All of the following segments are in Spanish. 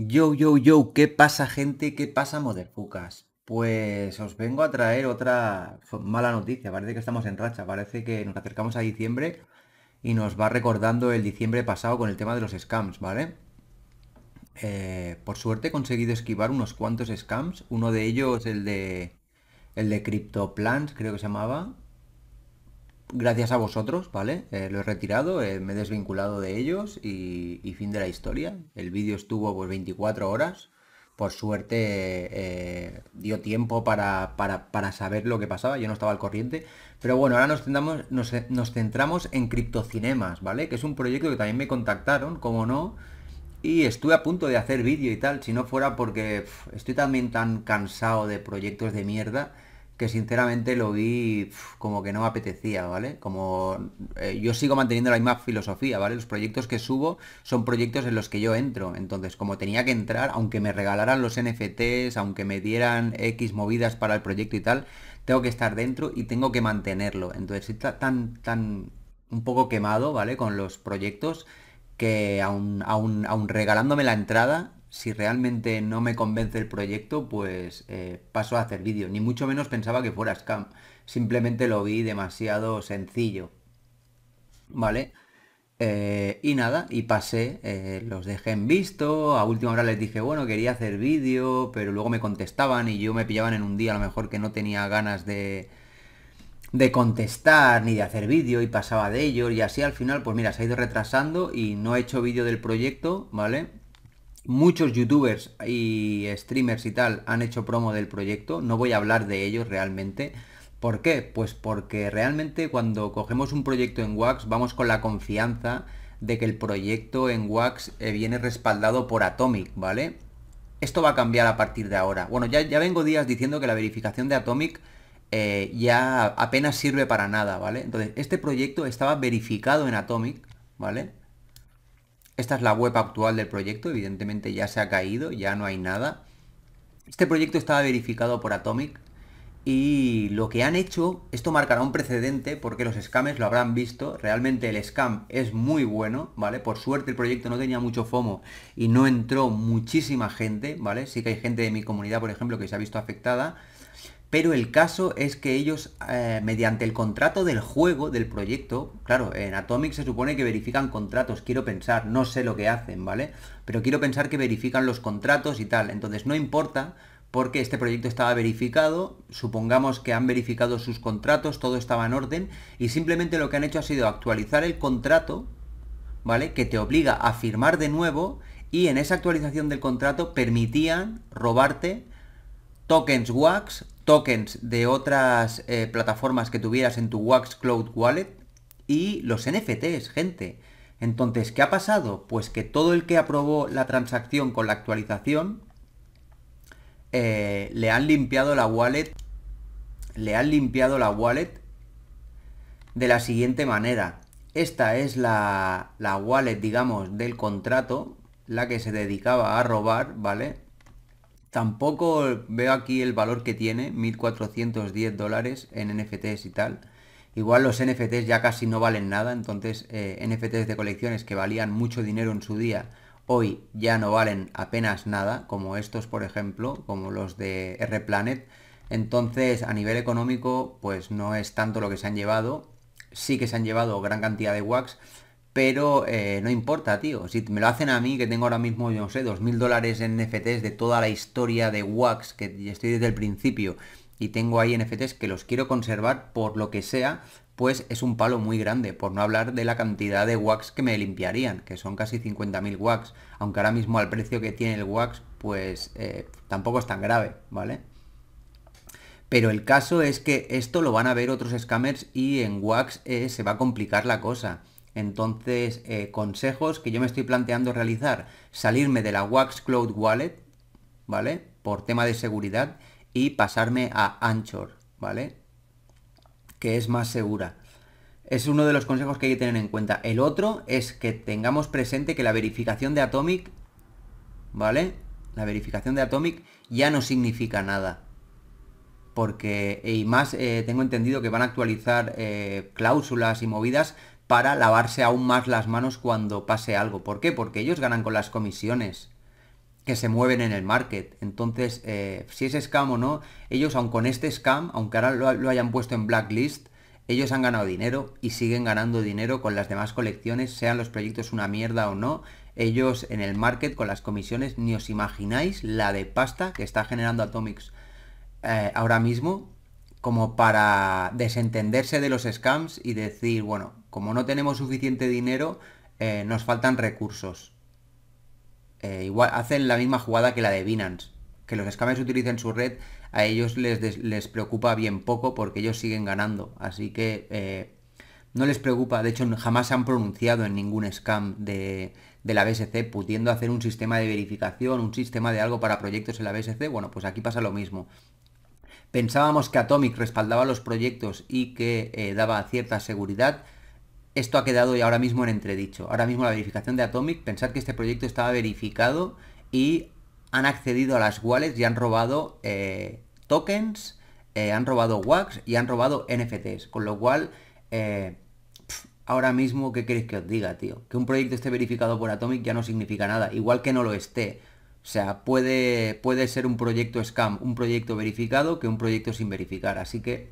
Yo, yo, yo, ¿qué pasa gente? ¿Qué pasa Motherfucas? Pues os vengo a traer otra mala noticia, parece que estamos en racha, parece que nos acercamos a diciembre y nos va recordando el diciembre pasado con el tema de los scams, ¿vale? Eh, por suerte he conseguido esquivar unos cuantos scams, uno de ellos el de el de CryptoPlans, creo que se llamaba, gracias a vosotros, ¿vale? Eh, lo he retirado, eh, me he desvinculado de ellos y, fin de la historia. El vídeo estuvo pues 24 horas. Por suerte eh, dio tiempo para, para, saber lo que pasaba, yo no estaba al corriente. Pero bueno, ahora nos, centramos, en Criptocinemas, ¿vale? Que es un proyecto que también me contactaron, como no. Y estuve a punto de hacer vídeo y tal, si no fuera porque estoy también tan cansado de proyectos de mierda que sinceramente lo vi como que no me apetecía, ¿vale? Como eh, yo sigo manteniendo la misma filosofía, ¿vale? Los proyectos que subo son proyectos en los que yo entro, entonces como tenía que entrar, aunque me regalaran los NFTs, aunque me dieran X movidas para el proyecto y tal, tengo que estar dentro y tengo que mantenerlo. Entonces está tan, tan un poco quemado, ¿vale? Con los proyectos que aún, aún, aún regalándome la entrada, si realmente no me convence el proyecto, pues eh, paso a hacer vídeo. Ni mucho menos pensaba que fuera scam. Simplemente lo vi demasiado sencillo. ¿Vale? Eh, y nada, y pasé, eh, los dejé en visto, a última hora les dije, bueno, quería hacer vídeo, pero luego me contestaban y yo me pillaban en un día a lo mejor que no tenía ganas de, contestar ni de hacer vídeo y pasaba de ello y así al final, pues mira, se ha ido retrasando y no he hecho vídeo del proyecto, ¿vale? Muchos youtubers y streamers y tal han hecho promo del proyecto, no voy a hablar de ellos realmente. ¿Por qué? Pues porque realmente cuando cogemos un proyecto en Wax vamos con la confianza de que el proyecto en Wax eh, viene respaldado por Atomic, ¿vale? Esto va a cambiar a partir de ahora. Bueno, ya, ya vengo días diciendo que la verificación de Atomic eh, ya apenas sirve para nada, ¿vale? Entonces, este proyecto estaba verificado en Atomic, ¿vale? Esta es la web actual del proyecto, evidentemente ya se ha caído, ya no hay nada. Este proyecto estaba verificado por Atomic y lo que han hecho, esto marcará un precedente porque los scams lo habrán visto, realmente el scam es muy bueno, ¿vale? Por suerte el proyecto no tenía mucho FOMO y no entró muchísima gente, ¿vale? Sí que hay gente de mi comunidad, por ejemplo, que se ha visto afectada, pero el caso es que ellos, eh, mediante el contrato del juego, del proyecto, claro, en Atomic se supone que verifican contratos, quiero pensar, no sé lo que hacen, ¿vale? Pero quiero pensar que verifican los contratos y tal. Entonces no importa porque este proyecto estaba verificado, supongamos que han verificado sus contratos, todo estaba en orden, y simplemente lo que han hecho ha sido actualizar el contrato, ¿vale? Que te obliga a firmar de nuevo, y en esa actualización del contrato permitían robarte tokens WAX tokens de otras eh, plataformas que tuvieras en tu Wax Cloud Wallet y los NFTs, gente. Entonces, ¿qué ha pasado? Pues que todo el que aprobó la transacción con la actualización eh, le han limpiado la wallet. Le han limpiado la wallet de la siguiente manera. Esta es la, la wallet, digamos, del contrato, la que se dedicaba a robar, ¿vale? Tampoco veo aquí el valor que tiene, 1.410 dólares en NFTs y tal. Igual los NFTs ya casi no valen nada, entonces eh, NFTs de colecciones que valían mucho dinero en su día, hoy ya no valen apenas nada, como estos por ejemplo, como los de R-Planet. Entonces a nivel económico pues no es tanto lo que se han llevado, sí que se han llevado gran cantidad de wax, pero eh, no importa, tío. Si me lo hacen a mí, que tengo ahora mismo, yo no sé, 2.000 dólares en NFTs de toda la historia de Wax, que estoy desde el principio, y tengo ahí NFTs que los quiero conservar por lo que sea, pues es un palo muy grande, por no hablar de la cantidad de Wax que me limpiarían, que son casi 50.000 Wax, aunque ahora mismo al precio que tiene el Wax, pues eh, tampoco es tan grave, ¿vale? Pero el caso es que esto lo van a ver otros scammers y en Wax eh, se va a complicar la cosa. Entonces, eh, consejos que yo me estoy planteando realizar, salirme de la Wax Cloud Wallet, ¿vale? Por tema de seguridad y pasarme a Anchor, ¿vale? Que es más segura. Es uno de los consejos que hay que tener en cuenta. El otro es que tengamos presente que la verificación de Atomic, ¿vale? La verificación de Atomic ya no significa nada. Porque, eh, y más, eh, tengo entendido que van a actualizar cláusulas y movidas para lavarse aún más las manos cuando pase algo. ¿Por qué? Porque ellos ganan con las comisiones que se mueven en el market. Entonces, eh, si es scam o no, ellos, aun con este scam, aunque ahora lo, hayan puesto en blacklist, ellos han ganado dinero y siguen ganando dinero con las demás colecciones, sean los proyectos una mierda o no. Ellos en el market con las comisiones, ni os imagináis la de pasta que está generando Atomics eh, ahora mismo como para desentenderse de los scams y decir, bueno, como no tenemos suficiente dinero, eh, nos faltan recursos. Eh, igual hacen la misma jugada que la de Binance. Que los scammers utilicen su red, a ellos les, preocupa bien poco porque ellos siguen ganando. Así que eh, no les preocupa. De hecho, jamás se han pronunciado en ningún scam de, de la BSC, pudiendo hacer un sistema de verificación, un sistema de algo para proyectos en la BSC. Bueno, pues aquí pasa lo mismo. Pensábamos que Atomic respaldaba los proyectos y que daba cierta seguridad esto ha quedado y ahora mismo en entredicho. Ahora mismo la verificación de Atomic, pensar que este proyecto estaba verificado y han accedido a las wallets y han robado eh, tokens, eh, han robado WAX y han robado NFTs. Con lo cual, eh, ahora mismo, ¿qué queréis que os diga, tío? Que un proyecto esté verificado por Atomic ya no significa nada, igual que no lo esté. O sea, puede, puede ser un proyecto scam, un proyecto verificado, que un proyecto sin verificar. Así que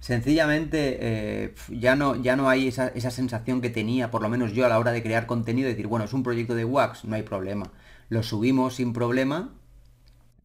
sencillamente eh, ya, no, ya no hay esa, sensación que tenía, por lo menos yo a la hora de crear contenido, decir, bueno, es un proyecto de Wax, no hay problema. Lo subimos sin problema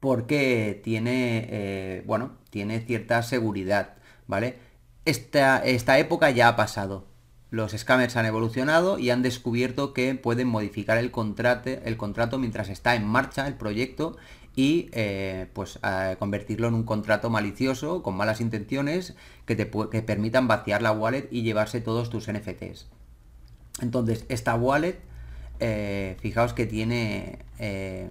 porque tiene, eh, bueno, tiene cierta seguridad, ¿vale? Esta, esta época ya ha pasado. Los scammers han evolucionado y han descubierto que pueden modificar el, contrato el contrato mientras está en marcha el proyecto y eh, pues convertirlo en un contrato malicioso con malas intenciones que te que permitan vaciar la wallet y llevarse todos tus NFTs. Entonces, esta wallet, eh, fijaos que tiene, eh,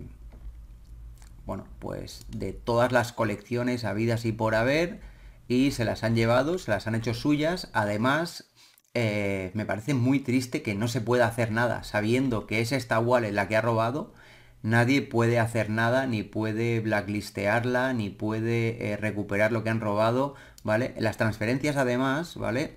bueno, pues de todas las colecciones habidas y por haber, y se las han llevado, se las han hecho suyas. Además, me parece muy triste que no se pueda hacer nada, sabiendo que es esta wallet la que ha robado nadie puede hacer nada, ni puede blacklistearla, ni puede eh, recuperar lo que han robado, ¿vale? Las transferencias además, ¿vale?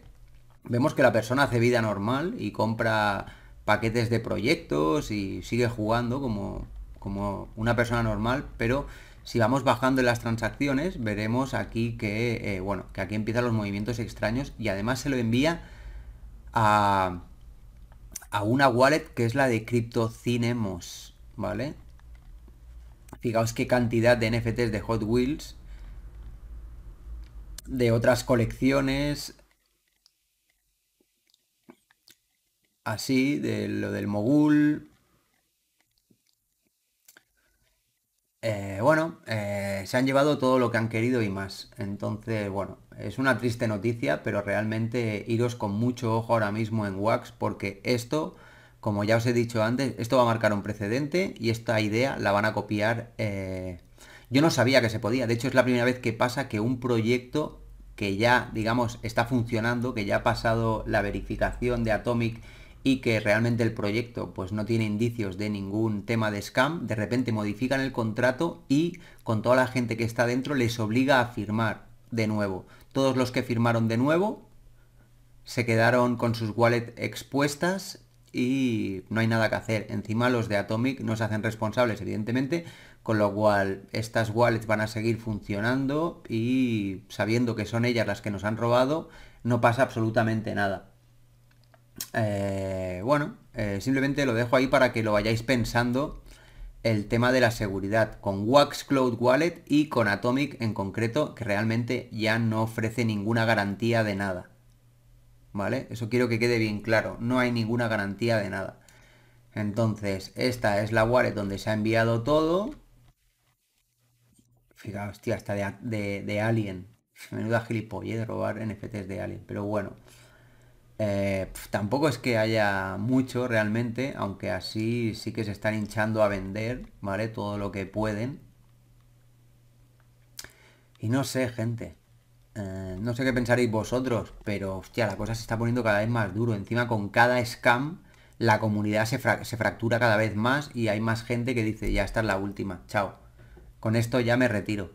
Vemos que la persona hace vida normal y compra paquetes de proyectos y sigue jugando como, como una persona normal, pero si vamos bajando en las transacciones, veremos aquí que, eh, bueno, que aquí empiezan los movimientos extraños y además se lo envía a, a una wallet que es la de CryptoCinemos. ¿vale? Fijaos qué cantidad de NFTs de Hot Wheels, de otras colecciones, así, de lo del mogul. Eh, bueno, eh, se han llevado todo lo que han querido y más. Entonces, bueno, es una triste noticia, pero realmente iros con mucho ojo ahora mismo en Wax porque esto como ya os he dicho antes, esto va a marcar un precedente y esta idea la van a copiar. Eh, yo no sabía que se podía, de hecho es la primera vez que pasa que un proyecto que ya, digamos, está funcionando, que ya ha pasado la verificación de Atomic y que realmente el proyecto pues no tiene indicios de ningún tema de scam, de repente modifican el contrato y con toda la gente que está dentro les obliga a firmar de nuevo. Todos los que firmaron de nuevo se quedaron con sus wallets expuestas y no hay nada que hacer. Encima los de Atomic no se hacen responsables, evidentemente, con lo cual estas wallets van a seguir funcionando y sabiendo que son ellas las que nos han robado, no pasa absolutamente nada. Eh, bueno, eh, simplemente lo dejo ahí para que lo vayáis pensando el tema de la seguridad con Wax Cloud Wallet y con Atomic en concreto, que realmente ya no ofrece ninguna garantía de nada. ¿vale? Eso quiero que quede bien claro, no hay ninguna garantía de nada. Entonces, esta es la wallet donde se ha enviado todo. Fijaos, hostia, hasta de, de, Alien. Menuda gilipollez robar NFTs de Alien, pero bueno. Eh, tampoco es que haya mucho realmente, aunque así sí que se están hinchando a vender, ¿vale? Todo lo que pueden. Y no sé, gente. Eh, no sé qué pensaréis vosotros, pero hostia, la cosa se está poniendo cada vez más duro. Encima con cada scam la comunidad se, fractura cada vez más y hay más gente que dice, ya está es la última, chao. Con esto ya me retiro.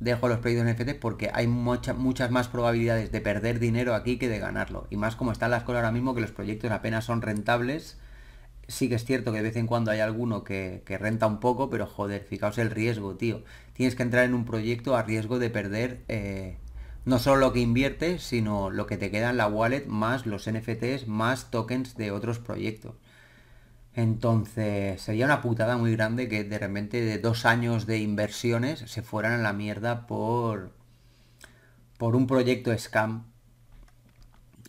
Dejo los proyectos NFT porque hay muchas muchas más probabilidades de perder dinero aquí que de ganarlo. Y más como están las cosas ahora mismo que los proyectos apenas son rentables sí que es cierto que de vez en cuando hay alguno que, renta un poco, pero joder, fijaos el riesgo, tío. Tienes que entrar en un proyecto a riesgo de perder eh, no solo lo que inviertes, sino lo que te queda en la wallet, más los NFTs, más tokens de otros proyectos. Entonces, sería una putada muy grande que de repente de dos años de inversiones se fueran a la mierda por, por un proyecto scam.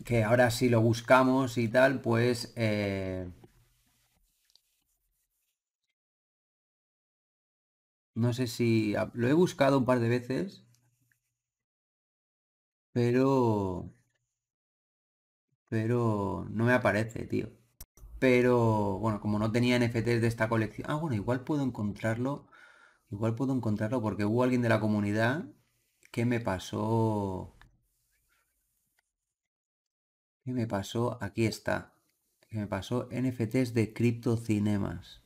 Que ahora si lo buscamos y tal, pues... Eh, No sé si ah, lo he buscado un par de veces, pero pero no me aparece, tío. Pero bueno, como no tenía NFTs de esta colección, ah, bueno, igual puedo encontrarlo, igual puedo encontrarlo porque hubo alguien de la comunidad que me pasó ¿Qué me pasó, aquí está, que me pasó NFTs de criptocinemas.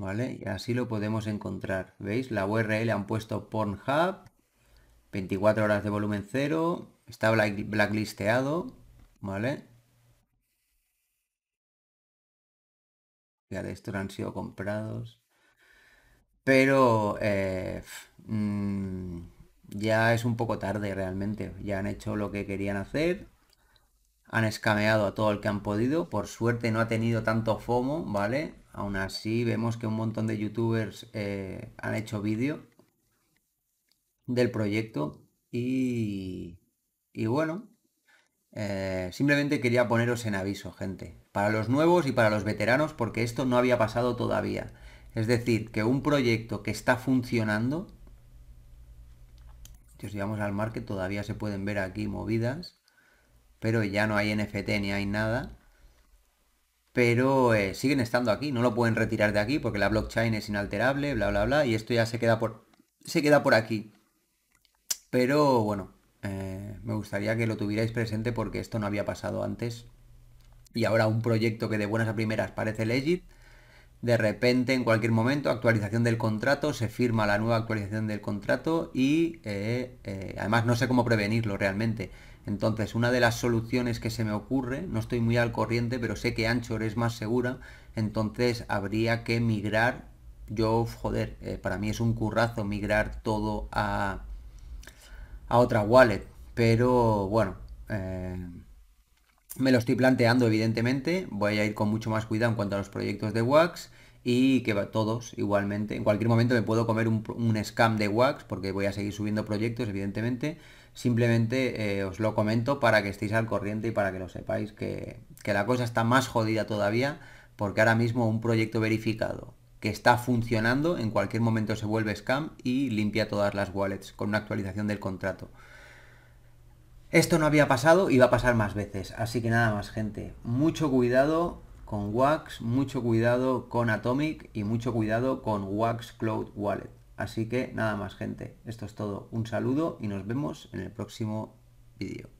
¿Vale? Y así lo podemos encontrar. ¿Veis? La URL han puesto Pornhub, 24 horas de volumen cero, está blacklisteado, ¿vale? Ya de esto han sido comprados. Pero eh, mm, ya es un poco tarde realmente. Ya han hecho lo que querían hacer. Han escameado a todo el que han podido. Por suerte no ha tenido tanto FOMO, ¿vale? Aún así vemos que un montón de youtubers eh, han hecho vídeo del proyecto y, y bueno, eh, simplemente quería poneros en aviso, gente, para los nuevos y para los veteranos porque esto no había pasado todavía. Es decir, que un proyecto que está funcionando, si llevamos al mar, que todavía se pueden ver aquí movidas, pero ya no hay NFT ni hay nada pero eh, siguen estando aquí, no lo pueden retirar de aquí porque la blockchain es inalterable, bla, bla, bla, y esto ya se queda por, se queda por aquí. Pero bueno, eh, me gustaría que lo tuvierais presente porque esto no había pasado antes. Y ahora un proyecto que de buenas a primeras parece legit, de repente en cualquier momento actualización del contrato, se firma la nueva actualización del contrato y eh, además no sé cómo prevenirlo realmente entonces, una de las soluciones que se me ocurre, no estoy muy al corriente, pero sé que Anchor es más segura, entonces habría que migrar. Yo, joder, eh, para mí es un currazo migrar todo a, a otra wallet, pero bueno, eh, me lo estoy planteando evidentemente, voy a ir con mucho más cuidado en cuanto a los proyectos de Wax y que va todos igualmente, en cualquier momento me puedo comer un scam de Wax porque voy a seguir subiendo proyectos evidentemente Simplemente eh, os lo comento para que estéis al corriente y para que lo sepáis que, que la cosa está más jodida todavía porque ahora mismo un proyecto verificado que está funcionando en cualquier momento se vuelve scam y limpia todas las wallets con una actualización del contrato. Esto no había pasado y va a pasar más veces, así que nada más gente, mucho cuidado con Wax, mucho cuidado con Atomic y mucho cuidado con Wax Cloud Wallet. Así que nada más gente, esto es todo, un saludo y nos vemos en el próximo vídeo.